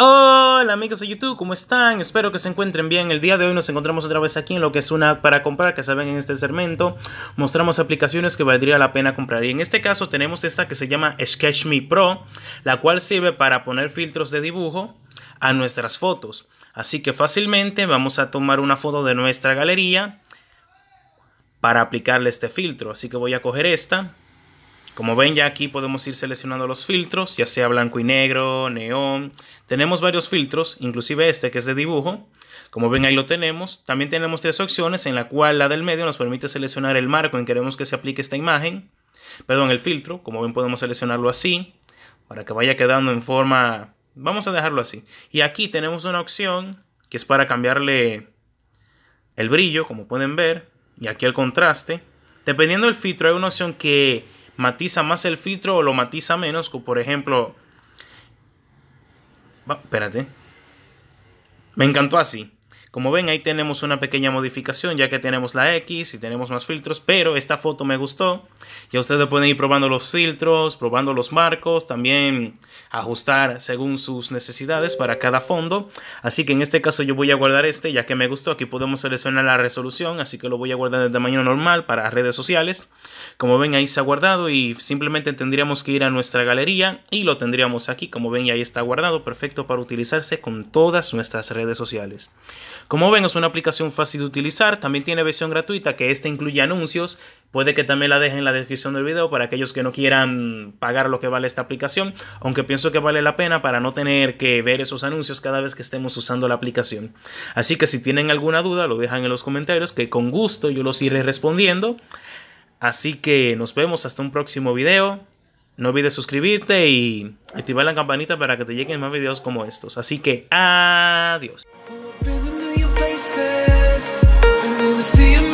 Hola amigos de YouTube, ¿cómo están? Espero que se encuentren bien. El día de hoy nos encontramos otra vez aquí en lo que es una app para comprar, que saben en este segmento mostramos aplicaciones que valdría la pena comprar. Y en este caso tenemos esta que se llama Sketch Me Pro, la cual sirve para poner filtros de dibujo a nuestras fotos. Así que fácilmente vamos a tomar una foto de nuestra galería para aplicarle este filtro. Así que voy a coger esta. Como ven ya aquí podemos ir seleccionando los filtros, ya sea blanco y negro, neón. Tenemos varios filtros, inclusive este que es de dibujo. Como ven ahí lo tenemos. También tenemos tres opciones en la cual la del medio nos permite seleccionar el marco en que queremos que se aplique esta imagen. Perdón, el filtro. Como ven podemos seleccionarlo así para que vaya quedando en forma... Vamos a dejarlo así. Y aquí tenemos una opción que es para cambiarle el brillo, como pueden ver y aquí el contraste. Dependiendo del filtro, hay una opción que matiza más el filtro o lo matiza menos. Como por ejemplo, espérate, me encantó así. Como ven ahí tenemos una pequeña modificación ya que tenemos la X y tenemos más filtros, pero esta foto me gustó. Ya ustedes pueden ir probando los filtros, probando los marcos, también ajustar según sus necesidades para cada fondo. Así que en este caso yo voy a guardar este ya que me gustó. Aquí podemos seleccionar la resolución, así que lo voy a guardar de tamaño normal para redes sociales. Como ven ahí se ha guardado y simplemente tendríamos que ir a nuestra galería y lo tendríamos aquí. Como ven ahí está guardado, perfecto para utilizarse con todas nuestras redes sociales. Como ven, es una aplicación fácil de utilizar. También tiene versión gratuita que esta incluye anuncios. Puede que también la dejen en la descripción del video para aquellos que no quieran pagar lo que vale esta aplicación. Aunque pienso que vale la pena para no tener que ver esos anuncios cada vez que estemos usando la aplicación. Así que si tienen alguna duda, lo dejan en los comentarios que con gusto yo los iré respondiendo. Así que nos vemos hasta un próximo video. No olvides suscribirte y activar la campanita para que te lleguen más videos como estos. Así que adiós. you places. And then I see you.